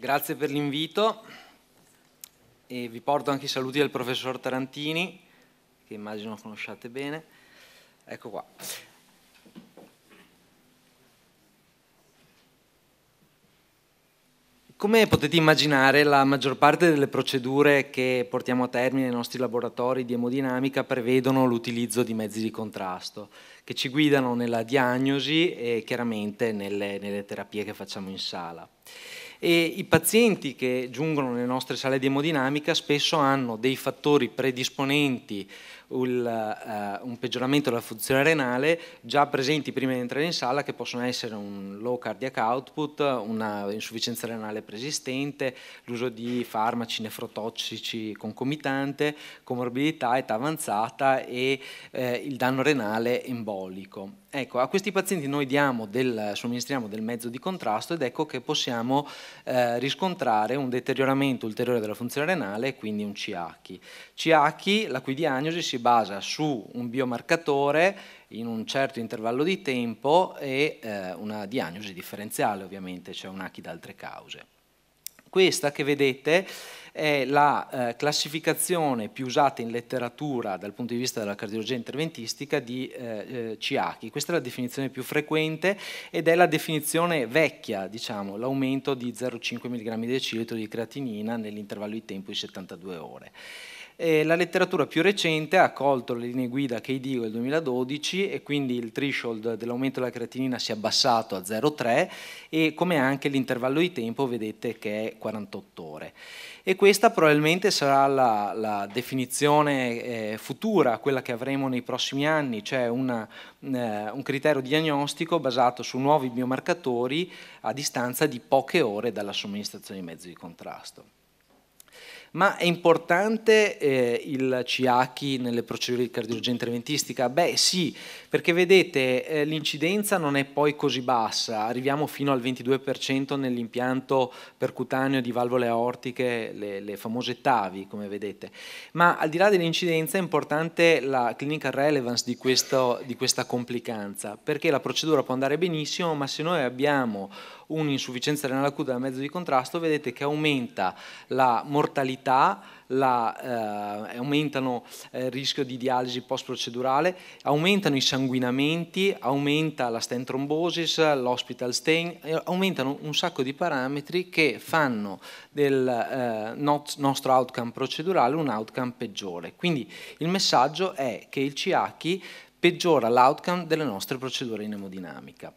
Grazie per l'invito e vi porto anche i saluti del professor Tarantini, che immagino conosciate bene. Ecco qua. Come potete immaginare, la maggior parte delle procedure che portiamo a termine nei nostri laboratori di emodinamica prevedono l'utilizzo di mezzi di contrasto che ci guidano nella diagnosi e chiaramente nelle, nelle terapie che facciamo in sala e i pazienti che giungono nelle nostre sale di emodinamica spesso hanno dei fattori predisponenti il, uh, un peggioramento della funzione renale già presenti prima di entrare in sala che possono essere un low cardiac output, una insufficienza renale preesistente, l'uso di farmaci nefrotossici concomitante, comorbidità, età avanzata e eh, il danno renale embolico. Ecco, a questi pazienti noi diamo del, somministriamo del mezzo di contrasto ed ecco che possiamo eh, riscontrare un deterioramento ulteriore della funzione renale quindi un CH. CH, la cui diagnosi si basa su un biomarcatore in un certo intervallo di tempo e eh, una diagnosi differenziale ovviamente, cioè un ACHI da altre cause. Questa che vedete è la eh, classificazione più usata in letteratura dal punto di vista della cardiologia interventistica di eh, eh Ciachi. Questa è la definizione più frequente ed è la definizione vecchia, diciamo, l'aumento di 0,5 mg di decilitro di creatinina nell'intervallo di tempo di 72 ore. E eh, la letteratura più recente ha colto le linee guida che dico del 2012 e quindi il threshold dell'aumento della creatinina si è abbassato a 0,3 e come anche l'intervallo di tempo vedete che è 48 ore e questa probabilmente sarà la, la definizione eh, futura, quella che avremo nei prossimi anni, cioè una, eh, un criterio diagnostico basato su nuovi biomarcatori a distanza di poche ore dalla somministrazione di mezzi di contrasto. Ma è importante eh, il CIACI nelle procedure di cardiologia interventistica? Beh sì, perché vedete eh, l'incidenza non è poi così bassa, arriviamo fino al 22% nell'impianto percutaneo di valvole aortiche, le, le, famose TAVI come vedete. Ma al di là dell'incidenza è importante la clinical relevance di, questo, di questa complicanza, perché la procedura può andare benissimo, ma se noi abbiamo un'insufficienza renale acuta da mezzo di contrasto, vedete che aumenta la mortalità, la, eh, aumentano eh, il rischio di dialisi post-procedurale, aumentano i sanguinamenti, aumenta la stent thrombosis, l'hospital stain, aumentano un sacco di parametri che fanno del eh, not, nostro outcome procedurale un outcome peggiore. Quindi il messaggio è che il CHI peggiora l'outcome delle nostre procedure in emodinamica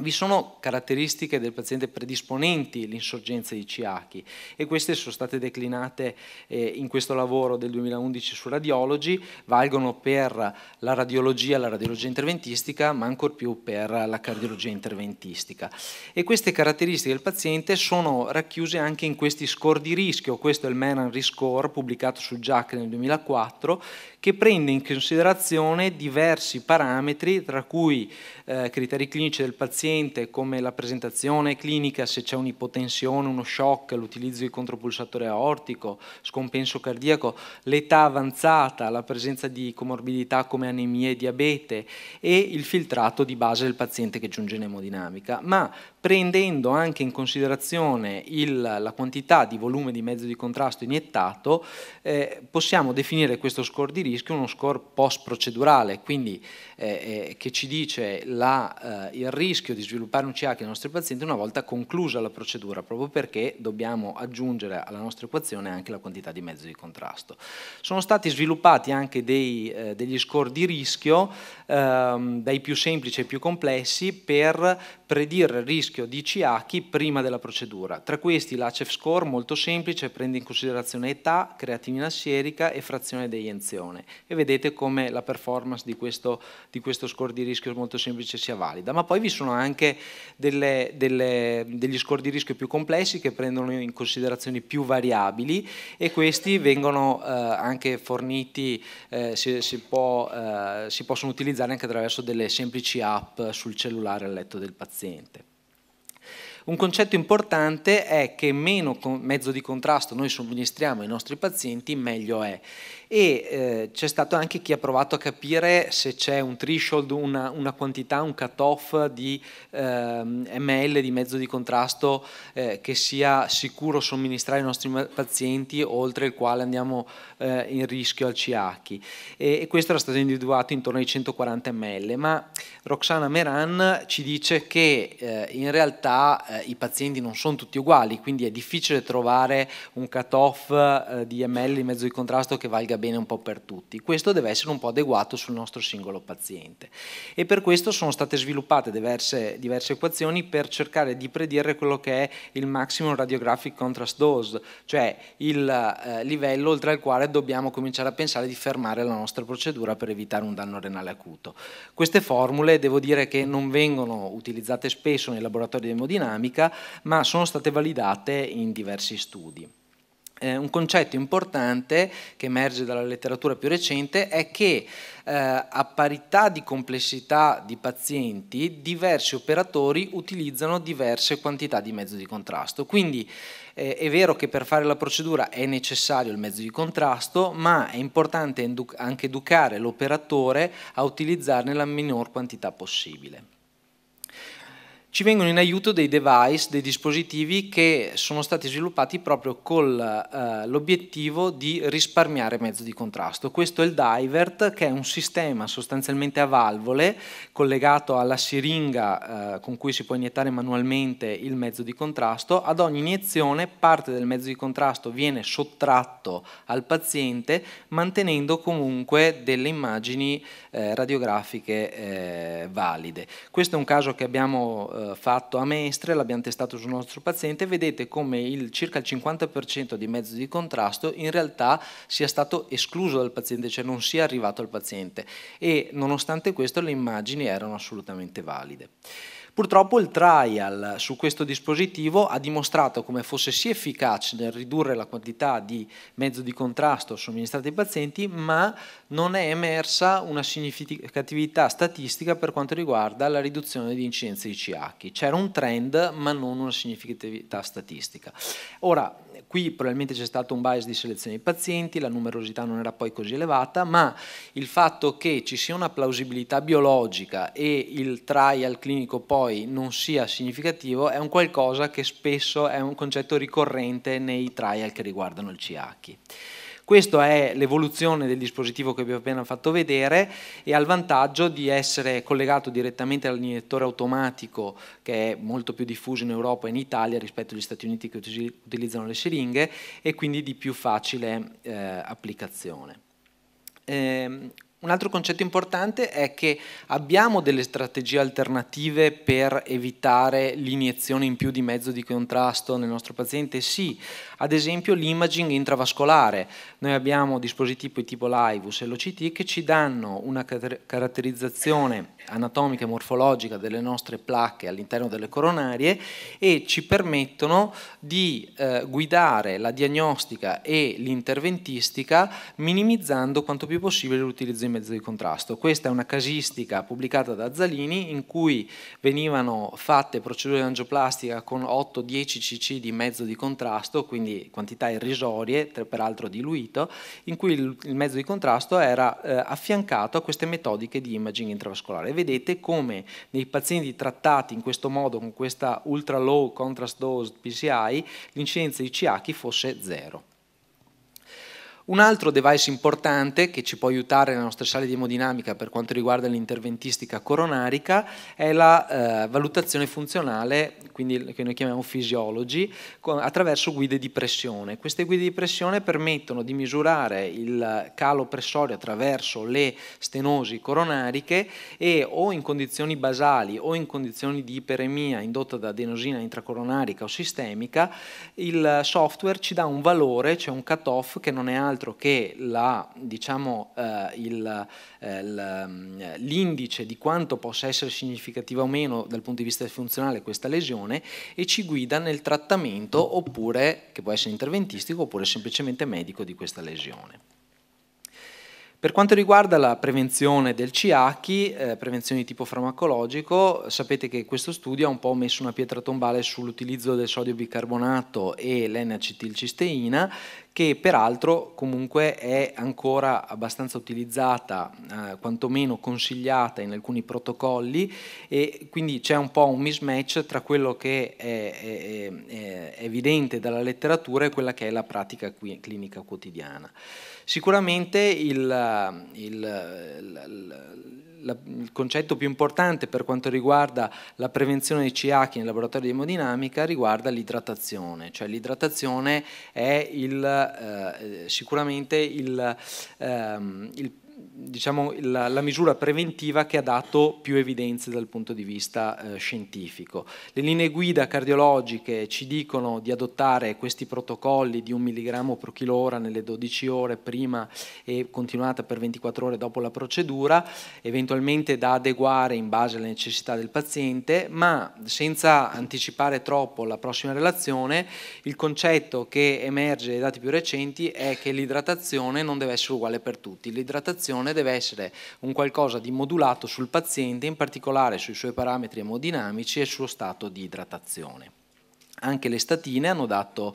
vi sono caratteristiche del paziente predisponenti l'insorgenza di CIACI e queste sono state declinate eh, in questo lavoro del 2011 su radiologi, valgono per la radiologia, la radiologia interventistica, ma ancor più per la cardiologia interventistica. E queste caratteristiche del paziente sono racchiuse anche in questi score di rischio, questo è il Menan Risk Score pubblicato su JAC nel 2004, che prende in considerazione diversi parametri, tra cui eh, criteri clinici del paziente, paziente come la presentazione clinica, se c'è un'ipotensione, uno shock, l'utilizzo di contropulsatore aortico, scompenso cardiaco, l'età avanzata, la presenza di comorbidità come anemia e diabete e il filtrato di base del paziente che giunge in emodinamica, ma prendendo anche in considerazione il, la quantità di volume di mezzo di contrasto iniettato, eh, possiamo definire questo score di rischio uno score post procedurale, quindi eh, eh, che ci dice la, eh, il rischio rischio di sviluppare un CH nei nostri pazienti una volta conclusa la procedura, proprio perché dobbiamo aggiungere alla nostra equazione anche la quantità di mezzi di contrasto. Sono stati sviluppati anche dei, eh, degli score di rischio, ehm, dai più semplici ai più complessi, per predire il rischio di CH prima della procedura. Tra questi l'ACEF score molto semplice prende in considerazione età, creatinina sierica e frazione deienzione. E vedete come la performance di questo, di questo score di rischio molto semplice sia valida. Ma poi vi sono anche anche delle, delle, degli score di rischio più complessi che prendono in considerazione più variabili e questi vengono eh, anche forniti, eh, si, si, può, eh, si possono utilizzare anche attraverso delle semplici app sul cellulare al letto del paziente. Un concetto importante è che meno mezzo di contrasto noi somministriamo ai nostri pazienti, meglio è. E eh, c'è stato anche chi ha provato a capire se c'è un threshold, una, una quantità, un cut-off di eh, ml di mezzo di contrasto eh, che sia sicuro somministrare ai nostri pazienti, oltre il quale andiamo eh, in rischio al CH. E, e questo era stato individuato intorno ai 140 ml. Ma Roxana Meran ci dice che eh, in realtà realtà eh, i pazienti non sono tutti uguali, quindi è difficile trovare un cut-off eh, di ml in mezzo di contrasto che valga bene un po' per tutti. Questo deve essere un po' adeguato sul nostro singolo paziente. E per questo sono state sviluppate diverse, diverse equazioni per cercare di predire quello che è il maximum radiographic contrast dose, cioè il eh, livello oltre al quale dobbiamo cominciare a pensare di fermare la nostra procedura per evitare un danno renale acuto. Queste formule devo dire che non vengono utilizzate spesso nei laboratori di termodinamica, ma sono state validate in diversi studi. Eh, un concetto importante che emerge dalla letteratura più recente è che eh, a parità di complessità di pazienti diversi operatori utilizzano diverse quantità di mezzo di contrasto. Quindi eh, è vero che per fare la procedura è necessario il mezzo di contrasto, ma è importante anche educare l'operatore a utilizzarne la minor quantità possibile ci vengono in aiuto dei device, dei dispositivi che sono stati sviluppati proprio con eh, l'obiettivo di risparmiare mezzo di contrasto. Questo è il Divert, che è un sistema sostanzialmente a valvole collegato alla siringa eh, con cui si può iniettare manualmente il mezzo di contrasto. Ad ogni iniezione parte del mezzo di contrasto viene sottratto al paziente mantenendo comunque delle immagini eh, radiografiche eh, valide. Questo è un caso che abbiamo eh, eh, fatto a Mestre, l'abbiamo testato sul nostro paziente, vedete come il, circa il 50% di mezzi di contrasto in realtà sia stato escluso dal paziente, cioè non sia arrivato al paziente e nonostante questo le immagini erano assolutamente valide. Purtroppo il trial su questo dispositivo ha dimostrato come fosse sì efficace nel ridurre la quantità di mezzo di contrasto somministrato ai pazienti, ma non è emersa una significatività statistica per quanto riguarda la riduzione di incidenze di CH. C'era un trend, ma non una significatività statistica. Ora, Qui probabilmente c'è stato un bias di selezione dei pazienti, la numerosità non era poi così elevata, ma il fatto che ci sia una plausibilità biologica e il trial clinico poi non sia significativo è un qualcosa che spesso è un concetto ricorrente nei trial che riguardano il CH. Questa è l'evoluzione del dispositivo che vi ho appena fatto vedere e ha il vantaggio di essere collegato direttamente all'iniettore automatico che è molto più diffuso in Europa e in Italia rispetto agli Stati Uniti che utilizzano le siringhe e quindi di più facile eh, applicazione. Eh, un altro concetto importante è che abbiamo delle strategie alternative per evitare l'iniezione in più di mezzo di contrasto nel nostro paziente? Sì, ad esempio l'imaging intravascolare. Noi abbiamo dispositivi tipo l'IVUS e l'OCT che ci danno una caratterizzazione anatomica e morfologica delle nostre placche all'interno delle coronarie e ci permettono di eh, guidare la diagnostica e l'interventistica minimizzando quanto più possibile l'utilizzo in mezzo di contrasto. Questa è una casistica pubblicata da Zalini in cui venivano fatte procedure di angioplastica con 8-10 cc di mezzo di contrasto, quindi quantità irrisorie, peraltro diluito, in cui il mezzo di contrasto era eh, affiancato a queste metodiche di imaging intravascolare. Vedete come nei pazienti trattati in questo modo con questa ultra low contrast dose PCI l'incidenza di CH fosse zero. Un altro device importante che ci può aiutare nella nostra sala di emodinamica per quanto riguarda l'interventistica coronarica è la eh, valutazione funzionale, quindi che noi chiamiamo fisiologi, attraverso guide di pressione. Queste guide di pressione permettono di misurare il calo pressorio attraverso le stenosi coronariche e o in condizioni basali o in condizioni di iperemia indotta da adenosina intracoronarica o sistemica, il software ci dà un valore, cioè un cutoff che non è altro altro che la, diciamo, eh, il, eh, mm, l'indice di quanto possa essere significativa o meno dal punto di vista funzionale questa lesione e ci guida nel trattamento oppure, che può essere interventistico oppure semplicemente medico di questa lesione. Per quanto riguarda la prevenzione del CH, eh, prevenzione di tipo farmacologico, sapete che questo studio ha un po' messo una pietra tombale sull'utilizzo del sodio bicarbonato e l'N-acetilcisteina che peraltro comunque è ancora abbastanza utilizzata, eh, quantomeno consigliata in alcuni protocolli e quindi c'è un po' un mismatch tra quello che è, è, è, evidente dalla letteratura e quella che è la pratica qui, clinica quotidiana. Sicuramente il, il, il, il la, il concetto più importante per quanto riguarda la prevenzione dei CH in laboratorio di emodinamica riguarda l'idratazione, cioè l'idratazione è il, eh, eh sicuramente il, ehm, il diciamo, la, la, misura preventiva che ha dato più evidenze dal punto di vista eh, scientifico. Le linee guida cardiologiche ci dicono di adottare questi protocolli di 1 mg per chilo nelle 12 ore prima e continuata per 24 ore dopo la procedura, eventualmente da adeguare in base alle necessità del paziente, ma senza anticipare troppo la prossima relazione, il concetto che emerge dai dati più recenti è che l'idratazione non deve essere uguale per tutti. L'idratazione funzione deve essere un qualcosa di modulato sul paziente, in particolare sui suoi parametri emodinamici e sullo stato di idratazione. Anche le statine hanno dato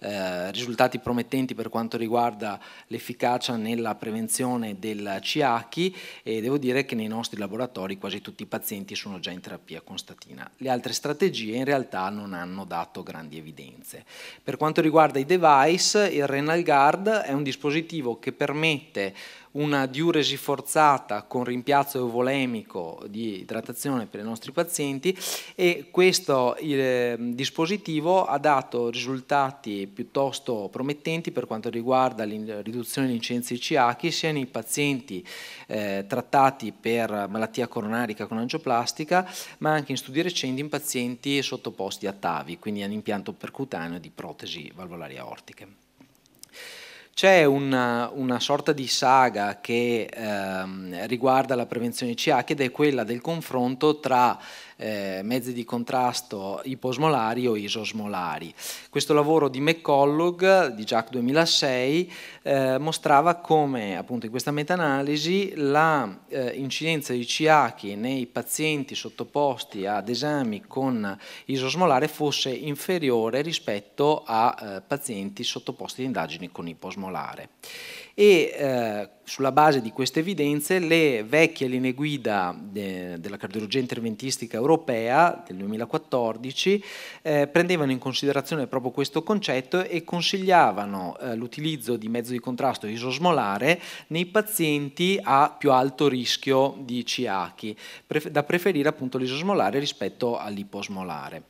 eh, risultati promettenti per quanto riguarda l'efficacia nella prevenzione del CIACI e devo dire che nei nostri laboratori quasi tutti i pazienti sono già in terapia con statina. Le altre strategie in realtà non hanno dato grandi evidenze. Per quanto riguarda i device, il Renal Guard è un dispositivo che permette una diuresi forzata con rimpiazzo euvolemico di idratazione per i nostri pazienti e questo ehm, dispositivo ha dato risultati piuttosto promettenti per quanto riguarda la riduzione degli incensi CH sia nei pazienti eh, trattati per malattia coronarica con angioplastica ma anche in studi recenti in pazienti sottoposti a TAVI, quindi all'impianto percutaneo di protesi valvolari aortiche. C'è una, una, sorta di saga che ehm, riguarda la prevenzione CH ed è quella del confronto tra eh, mezzi di contrasto iposmolari o isosmolari. Questo lavoro di McCollough di Jack 2006 eh, mostrava come appunto in questa meta-analisi la eh, incidenza di CH nei pazienti sottoposti ad esami con isosmolare fosse inferiore rispetto a eh, pazienti sottoposti ad indagini con iposmolare e eh, sulla base di queste evidenze le vecchie linee guida de, della cardiologia interventistica europea del 2014 eh, prendevano in considerazione proprio questo concetto e consigliavano eh, l'utilizzo di mezzo di contrasto isosmolare nei pazienti a più alto rischio di CIACHI, da preferire appunto l'isosmolare rispetto all'iposmolare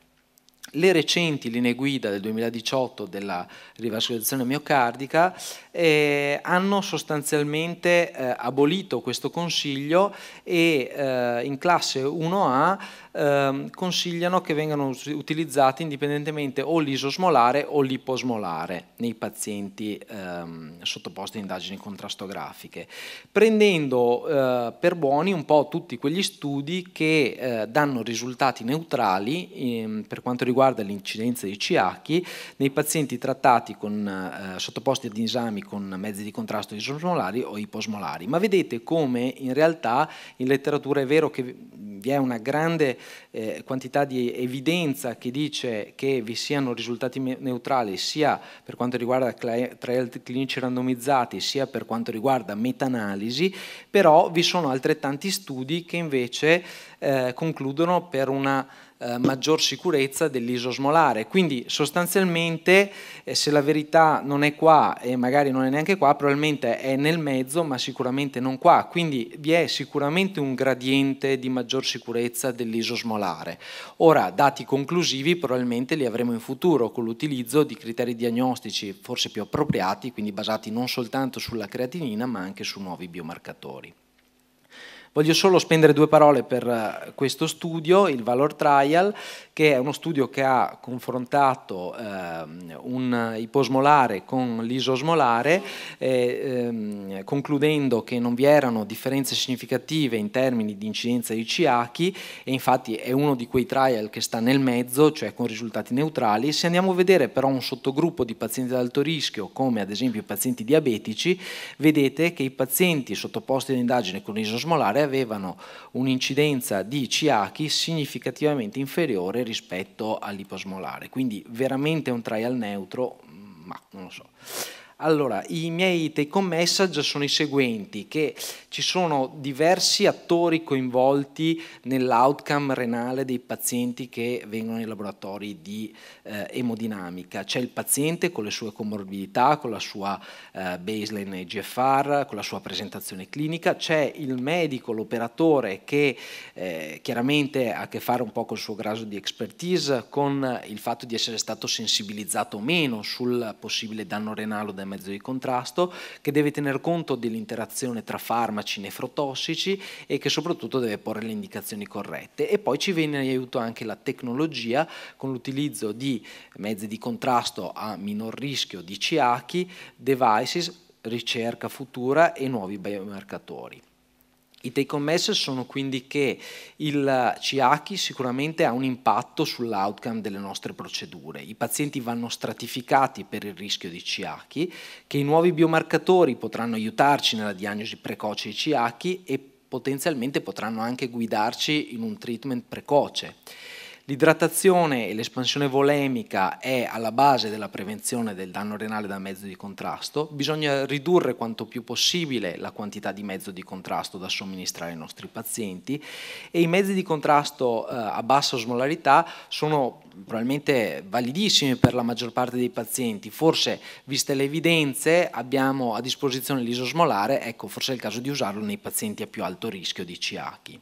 le recenti linee guida del 2018 della rivascolarizzazione miocardica eh, hanno sostanzialmente eh, abolito questo consiglio e eh, in classe 1A ehm, consigliano che vengano utilizzati indipendentemente o l'isosmolare o l'iposmolare nei pazienti ehm, sottoposti a indagini contrastografiche, prendendo eh, per buoni un po' tutti quegli studi che eh, danno risultati neutrali ehm, per quanto riguarda riguarda l'incidenza di CH, nei pazienti trattati con, eh, sottoposti ad esami con mezzi di contrasto isosmolari o iposmolari. Ma vedete come in realtà in letteratura è vero che vi è una grande eh, quantità di evidenza che dice che vi siano risultati neutrali sia per quanto riguarda trial clinici randomizzati sia per quanto riguarda meta-analisi, però vi sono altrettanti studi che invece eh, concludono per una eh, maggior sicurezza dell'isosmolare. Quindi sostanzialmente eh, se la verità non è qua e magari non è neanche qua, probabilmente è nel mezzo ma sicuramente non qua. Quindi vi è sicuramente un gradiente di maggior sicurezza dell'isosmolare. Ora, dati conclusivi probabilmente li avremo in futuro con l'utilizzo di criteri diagnostici forse più appropriati, quindi basati non soltanto sulla creatinina ma anche su nuovi biomarcatori. Voglio solo spendere due parole per eh, questo studio, il Valor Trial, che è uno studio che ha confrontato eh, un iposmolare con l'isosmolare, eh, ehm, concludendo che non vi erano differenze significative in termini di incidenza di Ciachi e infatti è uno di quei trial che sta nel mezzo, cioè con risultati neutrali. Se andiamo a vedere però un sottogruppo di pazienti ad alto rischio, come ad esempio i pazienti diabetici, vedete che i pazienti sottoposti ad indagine con l'isosmolare avevano un'incidenza di Ciachi significativamente inferiore rispetto all'iposmolare. Quindi veramente un trial neutro, mm, ma non lo so. Allora, i miei take home message sono i seguenti, che ci sono diversi attori coinvolti nell'outcome renale dei pazienti che vengono nei laboratori di eh, emodinamica. C'è il paziente con le sue comorbidità, con la sua eh, baseline GFR, con la sua presentazione clinica, c'è il medico, l'operatore che eh, chiaramente ha a che fare un po' col suo grado di expertise, con il fatto di essere stato sensibilizzato o meno sul possibile danno renale o danno mezzo di contrasto, che deve tener conto dell'interazione tra farmaci nefrotossici e che soprattutto deve porre le indicazioni corrette. E poi ci viene in aiuto anche la tecnologia con l'utilizzo di mezzi di contrasto a minor rischio di CIACI, devices, ricerca futura e nuovi biomarcatori. I take home message sono quindi che il CH sicuramente ha un impatto sull'outcome delle nostre procedure. I pazienti vanno stratificati per il rischio di CH, che i nuovi biomarcatori potranno aiutarci nella diagnosi precoce di CH e potenzialmente potranno anche guidarci in un treatment precoce. L'idratazione e l'espansione volemica è alla base della prevenzione del danno renale da mezzo di contrasto. Bisogna ridurre quanto più possibile la quantità di mezzo di contrasto da somministrare ai nostri pazienti e i mezzi di contrasto eh, a bassa osmolarità sono probabilmente validissimi per la maggior parte dei pazienti. Forse, viste le evidenze, abbiamo a disposizione l'isosmolare, ecco, forse è il caso di usarlo nei pazienti a più alto rischio di CIACHI.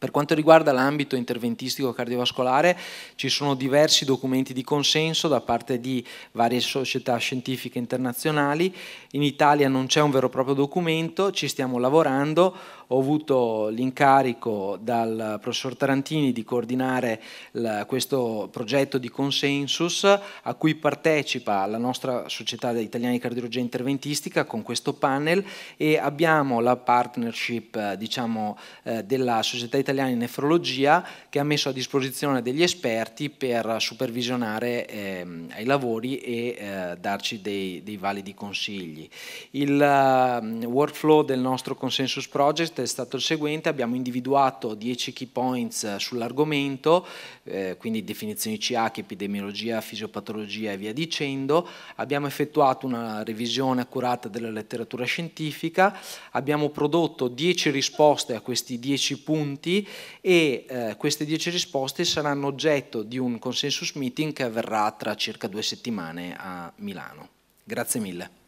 Per quanto riguarda l'ambito interventistico cardiovascolare, ci sono diversi documenti di consenso da parte di varie società scientifiche internazionali. In Italia non c'è un vero e proprio documento, ci stiamo lavorando ho avuto l'incarico dal professor Tarantini di coordinare la, questo progetto di consensus a cui partecipa la nostra società italiana di cardiologia interventistica con questo panel e abbiamo la partnership diciamo, eh, della società italiana di nefrologia che ha messo a disposizione degli esperti per supervisionare eh, i lavori e eh, darci dei, dei validi consigli. Il uh, workflow del nostro consensus project è stato il seguente, abbiamo individuato 10 key points eh, sull'argomento, eh, quindi definizioni CH, epidemiologia, fisiopatologia e via dicendo, abbiamo effettuato una revisione accurata della letteratura scientifica, abbiamo prodotto 10 risposte a questi 10 punti e eh, queste 10 risposte saranno oggetto di un consensus meeting che avverrà tra circa due settimane a Milano. Grazie mille.